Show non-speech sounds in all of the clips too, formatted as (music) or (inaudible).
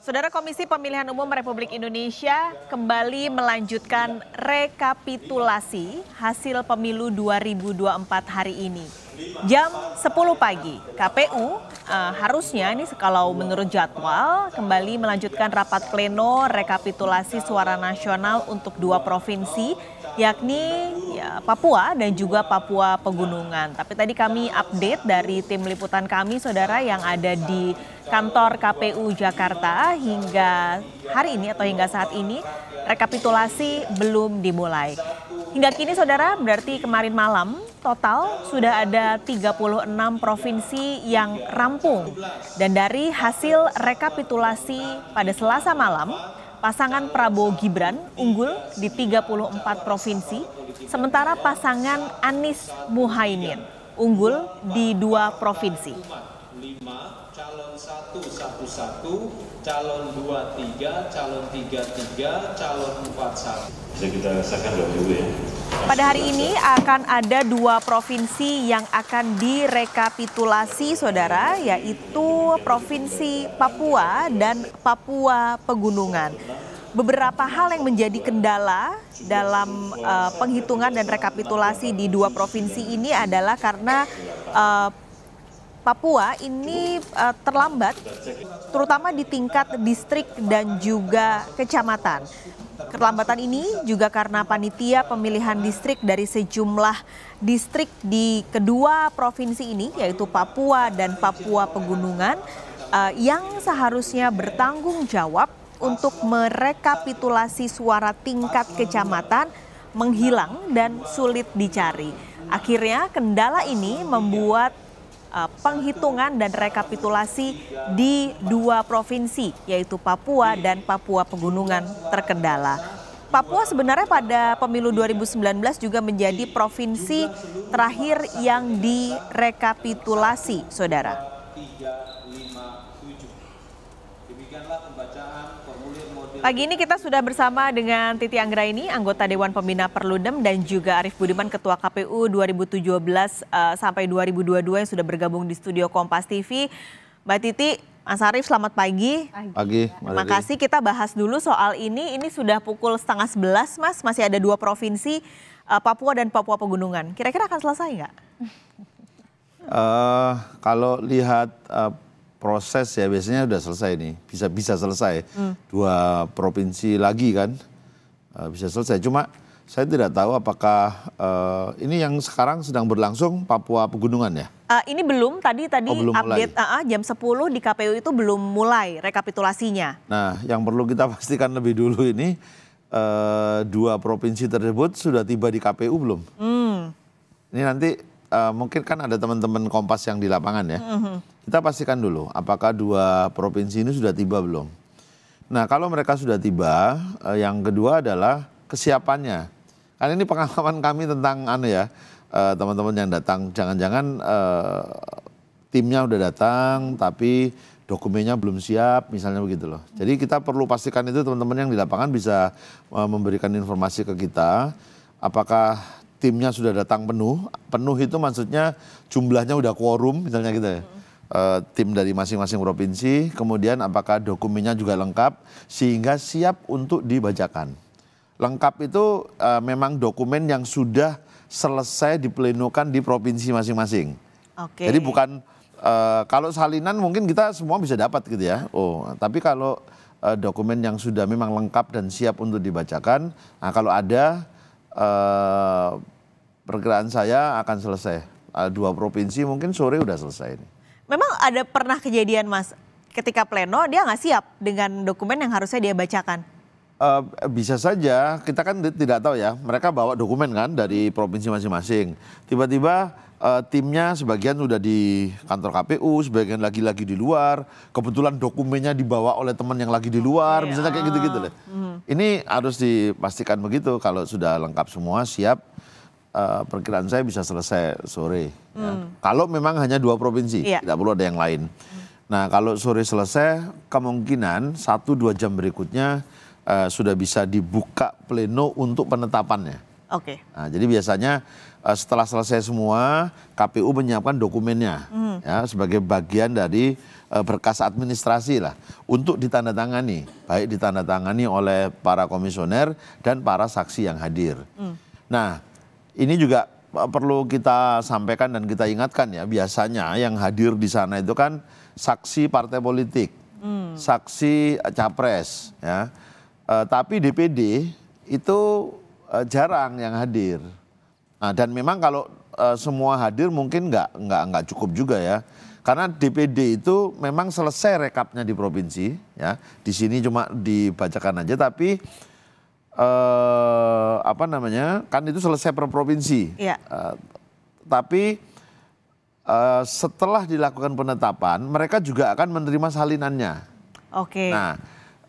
Saudara Komisi Pemilihan Umum Republik Indonesia kembali melanjutkan rekapitulasi hasil pemilu 2024 hari ini. Jam 10 pagi, KPU uh, eh, harusnya ini kalau menurut jadwal kembali melanjutkan rapat pleno rekapitulasi suara nasional untuk dua provinsi yakni ya, Papua dan juga Papua Pegunungan. Tapi tadi kami update dari tim liputan kami saudara yang ada di kantor KPU Jakarta hingga hari ini atau hingga saat ini rekapitulasi belum dimulai. Hingga kini saudara berarti kemarin malam total sudah ada 36 provinsi yang rampung dan dari hasil rekapitulasi pada Selasa malam Pasangan Prabowo Gibran unggul di 34 provinsi, sementara pasangan Anies Muhaimin unggul di dua provinsi calon 1 1 1 calon 2 3 calon 3 3 calon 4 1 Bisa kita rasakan dahulu ya. Pada hari ini akan ada dua provinsi yang akan direkapitulasi, saudara, yaitu Provinsi Papua dan Papua Pegunungan beberapa hal yang menjadi kendala dalam uh, penghitungan dan rekapitulasi di dua provinsi ini adalah karena uh, Papua ini uh, terlambat, terutama di tingkat distrik dan juga kecamatan. Keterlambatan ini juga karena panitia pemilihan distrik dari sejumlah distrik di kedua provinsi ini, yaitu Papua dan Papua Pegunungan, uh, yang seharusnya bertanggung jawab untuk merekapitulasi suara tingkat kecamatan menghilang dan sulit dicari. Akhirnya kendala ini membuat Eh, penghitungan dan rekapitulasi di dua provinsi yaitu Papua dan Papua Pegunungan terkendala. Papua sebenarnya pada pemilu 2019 juga menjadi provinsi terakhir yang direkapitulasi, saudara. Pagi ini kita sudah bersama dengan Titi Anggraini, anggota Dewan Pembina Perludem dan juga Arief Budiman, Ketua KPU 2017 uh, sampai 2022 yang sudah bergabung di studio Kompas TV. Mbak Titi, Mas Arief, selamat pagi. Pagi. Terima kasih. Kita bahas dulu soal ini. Ini sudah pukul setengah sebelas, Mas. Masih ada dua provinsi, uh, Papua dan Papua Pegunungan. Kira-kira akan selesai nggak? Uh, kalau lihat uh, proses ya biasanya sudah selesai nih bisa bisa selesai hmm. dua provinsi lagi kan uh, bisa selesai cuma saya tidak tahu apakah uh, ini yang sekarang sedang berlangsung Papua Pegunungan ya uh, ini belum tadi tadi oh, belum update mulai. Uh, jam 10 di KPU itu belum mulai rekapitulasinya nah yang perlu kita (laughs) pastikan lebih dulu ini uh, dua provinsi tersebut sudah tiba di KPU belum hmm. ini nanti uh, mungkin kan ada teman-teman Kompas yang di lapangan ya. Uh mm-hmm. -huh. Kita pastikan dulu apakah dua provinsi ini sudah tiba belum. Nah, kalau mereka sudah tiba, uh, yang kedua adalah kesiapannya. Karena ini pengalaman kami tentang anu ya, teman eh, teman-teman yang datang jangan-jangan uh, timnya sudah datang tapi dokumennya belum siap misalnya begitu loh. Jadi kita perlu pastikan itu teman-teman yang di lapangan bisa uh, memberikan informasi ke kita apakah timnya sudah datang penuh. Penuh itu maksudnya jumlahnya udah quorum misalnya gitu ya. Uh, tim dari masing-masing provinsi, kemudian apakah dokumennya juga lengkap sehingga siap untuk dibacakan. Lengkap itu uh, memang dokumen yang sudah selesai diplenokan di provinsi masing-masing. Okay. Jadi bukan uh, kalau salinan mungkin kita semua bisa dapat gitu ya. Oh, tapi kalau uh, dokumen yang sudah memang lengkap dan siap untuk dibacakan, nah kalau ada Eh, pergerakan saya akan selesai. Eh, dua provinsi mungkin sore udah selesai. Ini. Memang ada pernah kejadian mas ketika pleno dia nggak siap dengan dokumen yang harusnya dia bacakan? Eh, bisa saja kita kan tidak tahu ya mereka bawa dokumen kan dari provinsi masing-masing tiba-tiba uh, timnya sebagian sudah di kantor KPU sebagian lagi-lagi di luar kebetulan dokumennya dibawa oleh teman yang lagi di luar okay, misalnya kayak gitu-gitu deh ah. uh, hmm. ini harus dipastikan begitu kalau sudah lengkap semua siap uh, perkiraan saya bisa selesai sore uh, ya. Hmm. kalau memang hanya dua provinsi yeah. tidak perlu ada yang lain uh, nah kalau sore selesai kemungkinan satu dua jam berikutnya uh, sudah bisa dibuka pleno untuk penetapannya. Oke. Okay. Nah, jadi biasanya uh, setelah selesai semua KPU menyiapkan dokumennya mm. ya sebagai bagian dari uh, berkas administrasi lah untuk ditandatangani, baik ditandatangani oleh para komisioner dan para saksi yang hadir. Mm. Nah, ini juga perlu kita sampaikan dan kita ingatkan ya biasanya yang hadir di sana itu kan saksi partai politik, mm. saksi capres ya Uh, tapi DPD itu uh, jarang yang hadir. Nah, dan memang kalau uh, semua hadir mungkin nggak nggak nggak cukup juga ya. Karena DPD itu memang selesai rekapnya di provinsi ya. Di sini cuma dibacakan aja tapi eh, apa namanya? kan itu selesai per provinsi. Ya. Eh, tapi eh, setelah dilakukan penetapan mereka juga akan menerima salinannya. Oke. Okay. Nah,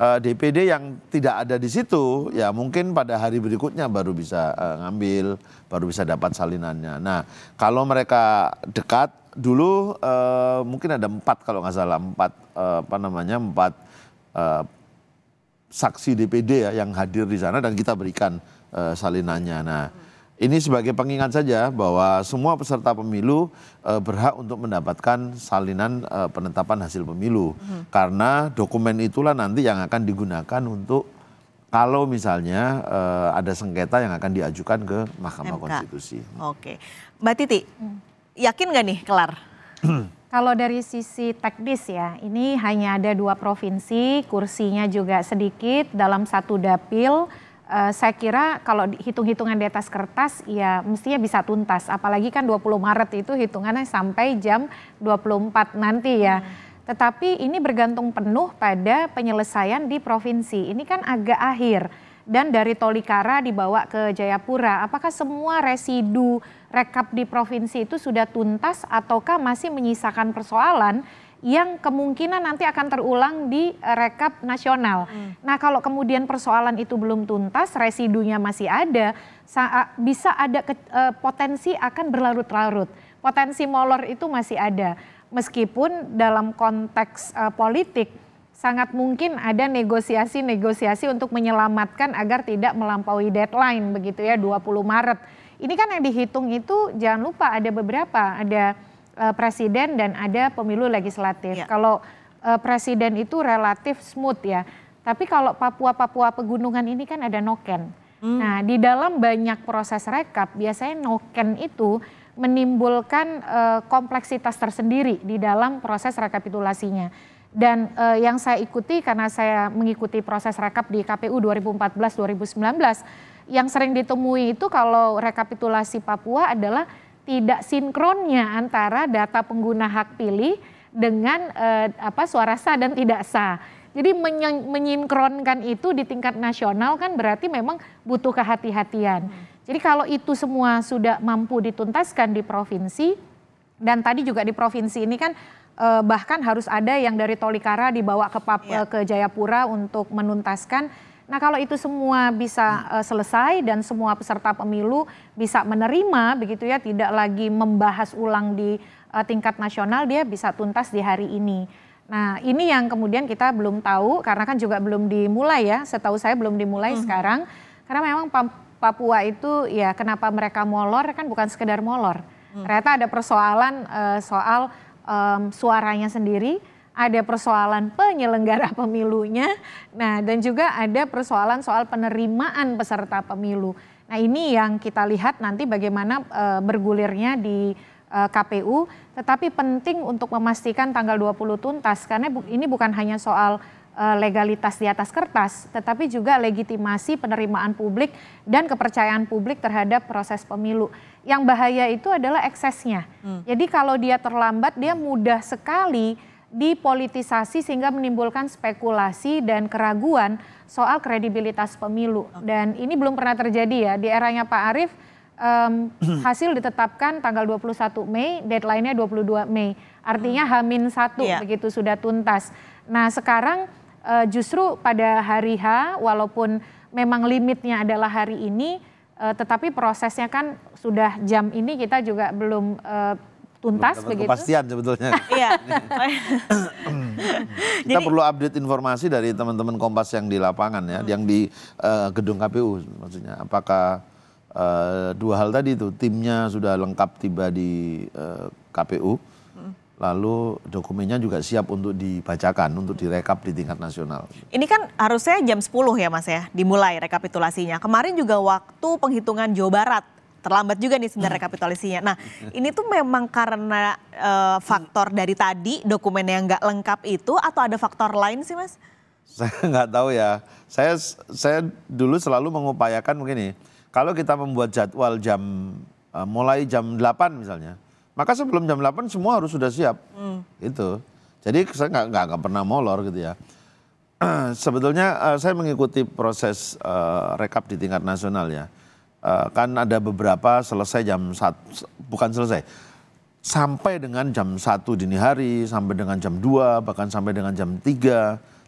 DPD eh, yang tidak ada di situ, ya mungkin pada hari berikutnya baru bisa uh, ngambil, baru bisa dapat salinannya. Nah, kalau mereka dekat dulu uh, mungkin ada empat kalau nggak salah empat uh, apa namanya empat uh, saksi DPD ya yang hadir di sana dan kita berikan uh, salinannya. Nah. Ini sebagai pengingat saja bahwa semua peserta pemilu e, berhak untuk mendapatkan salinan e, penetapan hasil pemilu. Hmm. Karena dokumen itulah nanti yang akan digunakan untuk kalau misalnya e, ada sengketa yang akan diajukan ke Mahkamah MK. Konstitusi. Oke. Mbak Titi, yakin gak nih kelar? (clears throat) Kalau dari sisi teknis ya, ini hanya ada dua provinsi, kursinya juga sedikit dalam satu dapil uh, saya kira kalau hitung-hitungan di atas kertas ya mestinya bisa tuntas. Apalagi kan 20 Maret itu hitungannya sampai jam 24 nanti ya. Hmm. Tetapi ini bergantung penuh pada penyelesaian di provinsi. Ini kan agak akhir dan dari Tolikara dibawa ke Jayapura. Apakah semua residu rekap di provinsi itu sudah tuntas ataukah masih menyisakan persoalan yang kemungkinan nanti akan terulang di eh, rekap nasional. Hmm. Nah, kalau kemudian persoalan itu belum tuntas, residunya masih ada, ah, bisa ada ke, eh, potensi akan berlarut-larut. Potensi molor itu masih ada. Meskipun dalam konteks uh, politik sangat mungkin ada negosiasi-negosiasi untuk menyelamatkan agar tidak melampaui deadline begitu ya 20 Maret. Ini kan yang dihitung itu jangan lupa ada beberapa, ada uh, presiden dan ada pemilu legislatif. Ya. Kalau uh, presiden itu relatif smooth ya. Tapi kalau Papua-Papua pegunungan ini kan ada noken. Hmm. Nah, di dalam banyak proses rekap biasanya noken itu menimbulkan uh, kompleksitas tersendiri di dalam proses rekapitulasinya. Dan uh, yang saya ikuti karena saya mengikuti proses rekap di KPU 2014-2019, yang sering ditemui itu kalau rekapitulasi Papua adalah tidak sinkronnya antara data pengguna hak pilih dengan eh, apa suara sah dan tidak sah. Jadi menyinkronkan itu di tingkat nasional kan berarti memang butuh kehati-hatian. Hmm. Jadi kalau itu semua sudah mampu dituntaskan di provinsi dan tadi juga di provinsi ini kan eh, bahkan harus ada yang dari Tolikara dibawa ke Pap yeah. ke Jayapura untuk menuntaskan Nah, kalau itu semua bisa uh, selesai dan semua peserta pemilu bisa menerima begitu ya, tidak lagi membahas ulang di uh, tingkat nasional, dia bisa tuntas di hari ini. Nah, ini yang kemudian kita belum tahu karena kan juga belum dimulai ya. Setahu saya belum dimulai hmm. sekarang karena memang Papua itu ya kenapa mereka molor kan bukan sekedar molor. Hmm. Ternyata ada persoalan uh, soal um, suaranya sendiri ada persoalan penyelenggara pemilunya, nah dan juga ada persoalan soal penerimaan peserta pemilu. Nah ini yang kita lihat nanti bagaimana e, bergulirnya di e, eh, KPU, tetapi penting untuk memastikan tanggal 20 tuntas karena bu, ini bukan hanya soal eh, legalitas di atas kertas, tetapi juga legitimasi penerimaan publik dan kepercayaan publik terhadap proses pemilu. Yang bahaya itu adalah eksesnya. Hmm. Jadi kalau dia terlambat, dia mudah sekali dipolitisasi sehingga menimbulkan spekulasi dan keraguan soal kredibilitas pemilu. Dan ini belum pernah terjadi ya di eranya Pak Arief um, (clears throat) hasil ditetapkan tanggal 21 Mei, deadline-nya 22 Mei. Artinya Hamin satu yeah. begitu sudah tuntas. Nah, sekarang uh, justru pada hari H walaupun memang limitnya adalah hari ini uh, tetapi prosesnya kan sudah jam ini kita juga belum uh, tuntas begitu. Kepastian sebetulnya. (laughs) Iya. Kita Jadi, perlu update informasi dari teman-teman Kompas yang di lapangan ya, hmm. yang di uh, gedung KPU maksudnya. Apakah uh, dua hal tadi itu timnya sudah lengkap tiba di uh, eh, KPU? Hmm. lalu dokumennya juga siap untuk dibacakan, untuk direkap di tingkat nasional. Ini kan harusnya jam 10 ya Mas ya, dimulai rekapitulasinya. Kemarin juga waktu penghitungan Jawa Barat, terlambat juga nih sebenarnya hmm. kapitalisinya. Nah, hmm. ini tuh memang karena uh, faktor dari tadi dokumen yang nggak lengkap itu atau ada faktor lain sih, Mas? Saya (laughs) nggak tahu ya. Saya saya dulu selalu mengupayakan begini. Kalau kita membuat jadwal jam uh, mulai jam 8 misalnya, maka sebelum jam 8 semua harus sudah siap. Hmm. Itu. Jadi saya nggak nggak pernah molor gitu ya. (clears throat) Sebetulnya uh, saya mengikuti proses uh, rekap di tingkat nasional ya Eh, kan ada beberapa selesai jam satu bukan selesai sampai dengan jam satu dini hari sampai dengan jam 2 bahkan sampai dengan jam 3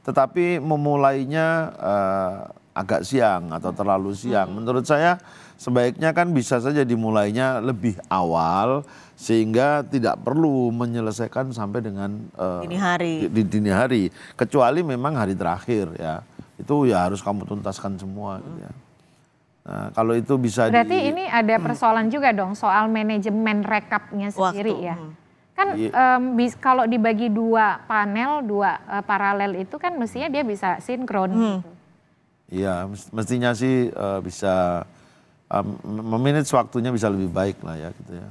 tetapi memulainya uh, agak siang atau terlalu siang menurut saya sebaiknya kan bisa saja dimulainya lebih awal sehingga tidak perlu menyelesaikan sampai dengan uh, dini hari di, di dini hari kecuali memang hari terakhir ya itu ya harus kamu tuntaskan semua gitu ya. Mm. Nah, kalau itu bisa Berarti di, ini ada hmm. persoalan juga dong soal manajemen rekapnya sendiri ya. Hmm. Kan yeah. Iya. um, bis, kalau dibagi dua panel, dua uh, paralel itu kan mestinya dia bisa sinkron. Hmm. Gitu. Iya, mestinya sih uh, bisa um, memanage waktunya bisa lebih baik lah ya gitu ya.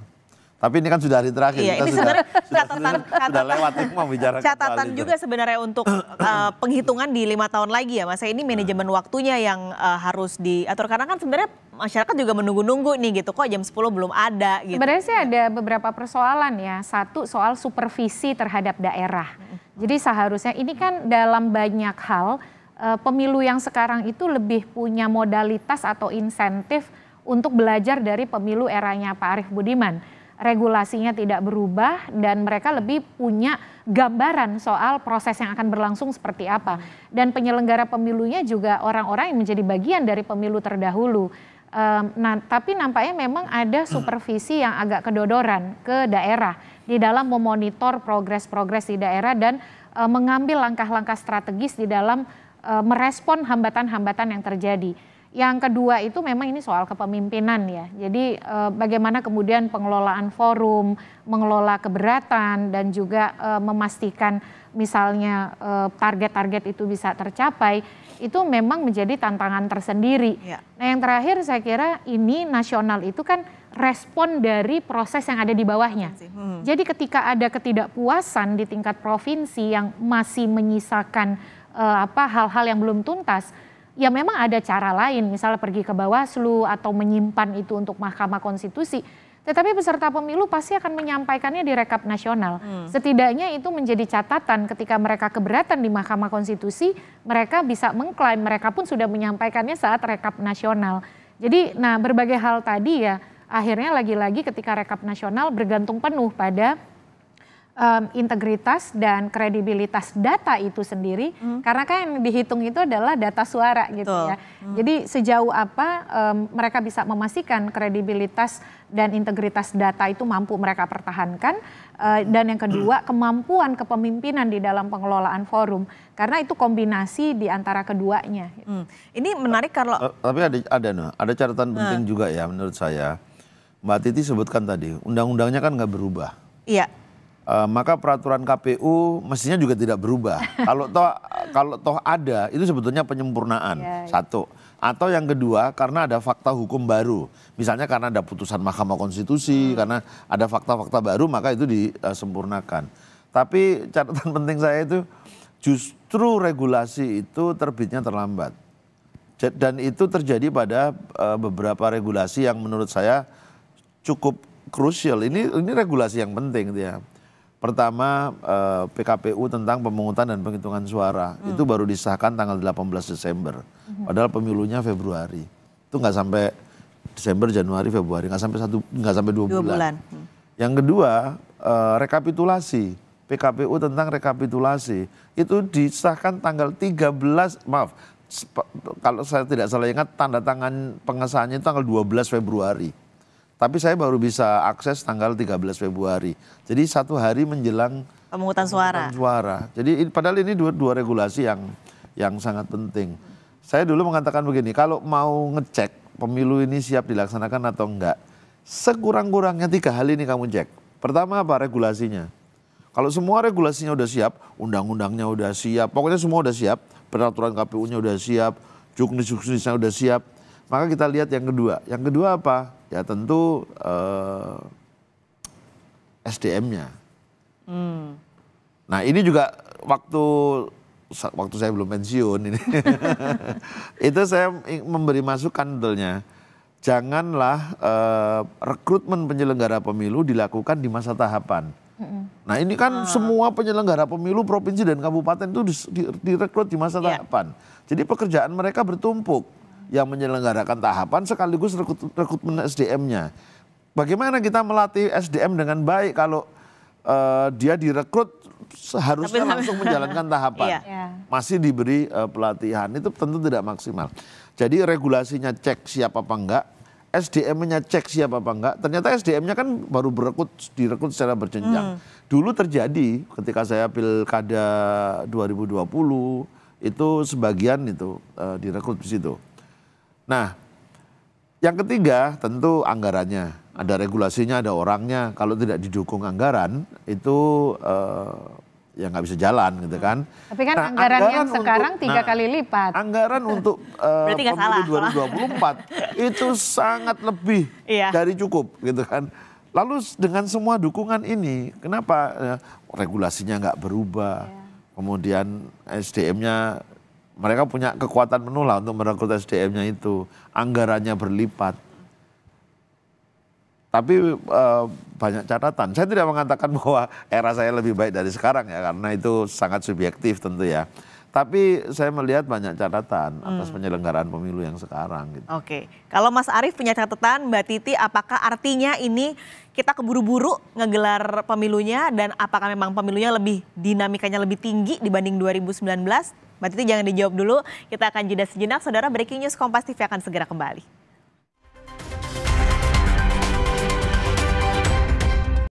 Tapi ini kan sudah hari terakhir. Iya, kita ini sudah, sudah, catatan, sudah, catatan, sudah lewat bicara. catatan juga itu. sebenarnya untuk uh, penghitungan di lima tahun lagi ya, masa ya, Ini manajemen nah. waktunya yang uh, harus diatur karena kan sebenarnya masyarakat juga menunggu-nunggu nih gitu. Kok jam 10 belum ada gitu. Sebenarnya sih ada beberapa persoalan ya. Satu soal supervisi terhadap daerah. Jadi seharusnya ini kan dalam banyak hal uh, pemilu yang sekarang itu lebih punya modalitas atau insentif untuk belajar dari pemilu eranya Pak Arief Budiman regulasinya tidak berubah dan mereka lebih punya gambaran soal proses yang akan berlangsung seperti apa dan penyelenggara pemilunya juga orang-orang yang menjadi bagian dari pemilu terdahulu. Um, nah, tapi nampaknya memang ada hmm. supervisi yang agak kedodoran ke daerah di dalam memonitor progres-progres di daerah dan eh, mengambil langkah-langkah strategis di dalam uh, merespon hambatan-hambatan yang terjadi yang kedua itu memang ini soal kepemimpinan ya. Jadi e, bagaimana kemudian pengelolaan forum, mengelola keberatan dan juga e, memastikan misalnya eh, target-target itu bisa tercapai itu memang menjadi tantangan tersendiri. Ya. Nah yang terakhir saya kira ini nasional itu kan respon dari proses yang ada di bawahnya. Iya hmm. Jadi ketika ada ketidakpuasan di tingkat provinsi yang masih menyisakan e, apa hal-hal yang belum tuntas, ya memang ada cara lain, misalnya pergi ke Bawaslu atau menyimpan itu untuk Mahkamah Konstitusi. Tetapi peserta pemilu pasti akan menyampaikannya di rekap nasional. Hmm. Setidaknya itu menjadi catatan ketika mereka keberatan di Mahkamah Konstitusi, mereka bisa mengklaim mereka pun sudah menyampaikannya saat rekap nasional. Jadi, nah berbagai hal tadi ya akhirnya lagi-lagi ketika rekap nasional bergantung penuh pada um, integritas dan kredibilitas data itu sendiri hmm. karena kan yang dihitung itu adalah data suara gitu Betul. ya. Hmm. Jadi sejauh apa um, mereka bisa memastikan kredibilitas dan integritas data itu mampu mereka pertahankan uh, dan yang kedua hmm. kemampuan kepemimpinan di dalam pengelolaan forum karena itu kombinasi di antara keduanya. Hmm. Ini menarik kalau uh, tapi ada ada ada catatan hmm. penting juga ya menurut saya. Mbak Titi sebutkan tadi undang-undangnya kan nggak berubah. Iya Uh, maka peraturan KPU mestinya juga tidak berubah. (laughs) kalau toh kalau toh ada itu sebetulnya penyempurnaan ya, ya. satu. Atau yang kedua karena ada fakta hukum baru. Misalnya karena ada putusan Mahkamah Konstitusi, hmm. karena ada fakta-fakta baru maka itu disempurnakan. Tapi catatan (laughs) penting saya itu justru regulasi itu terbitnya terlambat. Dan itu terjadi pada eh, beberapa regulasi yang menurut saya cukup krusial. Ini ini regulasi yang penting dia Pertama eh, PKPU tentang pemungutan dan penghitungan suara hmm. itu baru disahkan tanggal 18 Desember. Hmm. Padahal pemilunya Februari. Itu nggak sampai Desember, Januari, Februari nggak sampai satu nggak sampai dua, dua bulan. bulan. Hmm. Yang kedua eh, rekapitulasi PKPU tentang rekapitulasi itu disahkan tanggal 13 maaf kalau saya tidak salah ingat tanda tangan pengesahannya itu tanggal 12 Februari. Tapi saya baru bisa akses tanggal 13 Februari. Jadi satu hari menjelang pemungutan suara. suara. Jadi padahal ini dua, dua regulasi yang yang sangat penting. Saya dulu mengatakan begini, kalau mau ngecek pemilu ini siap dilaksanakan atau enggak, sekurang-kurangnya tiga hal ini kamu cek. Pertama apa? Regulasinya. Kalau semua regulasinya udah siap, undang-undangnya udah siap, pokoknya semua udah siap, peraturan KPU-nya udah siap, juknis-juknisnya udah siap, maka kita lihat yang kedua. Yang kedua apa? Ya tentu eh, SDM-nya. Hmm. Nah ini juga waktu waktu saya belum pensiun ini. (laughs) itu saya memberi masukan betulnya. Janganlah eh, rekrutmen penyelenggara pemilu dilakukan di masa tahapan. Nah ini kan ah. semua penyelenggara pemilu provinsi dan kabupaten itu direkrut di masa yeah. tahapan. Jadi pekerjaan mereka bertumpuk yang menyelenggarakan tahapan sekaligus rekrut, rekrutmen SDM-nya. Bagaimana kita melatih SDM dengan baik kalau uh, dia direkrut seharusnya Tapi, langsung menjalankan tahapan, iya. iya. masih diberi uh, pelatihan itu tentu tidak maksimal. Jadi regulasinya cek siapa apa enggak, SDM-nya cek siapa apa enggak. Ternyata SDM-nya kan baru berekut direkrut secara berjenjang. Hmm. Dulu terjadi ketika saya pilkada 2020 itu sebagian itu uh, direkrut di situ. Nah, yang ketiga tentu anggarannya. Ada regulasinya, ada orangnya. Kalau tidak didukung anggaran itu uh, ya nggak bisa jalan gitu kan. Tapi kan nah, anggaran, yang untuk, sekarang tiga nah, kali lipat. Anggaran untuk uh, (laughs) pemilu salah. (laughs) 2024 itu sangat lebih iya. dari cukup gitu kan. Lalu dengan semua dukungan ini, kenapa eh, regulasinya nggak berubah, iya. kemudian SDM-nya mereka punya kekuatan penuh lah untuk merekrut SDM-nya itu. Anggarannya berlipat. Tapi e, banyak catatan. Saya tidak mengatakan (laughs) bahwa era saya lebih baik dari sekarang ya, karena itu sangat subjektif tentu ya. Tapi saya melihat banyak catatan hmm. atas hmm. penyelenggaraan pemilu yang sekarang. Gitu. Oke, kalau Mas Arief punya catatan, Mbak Titi, apakah artinya ini kita keburu-buru ngegelar pemilunya dan apakah memang pemilunya lebih dinamikanya lebih tinggi dibanding 2019? Mbak Titi jangan dijawab dulu. Kita akan jeda sejenak. Saudara Breaking News Kompas TV akan segera kembali.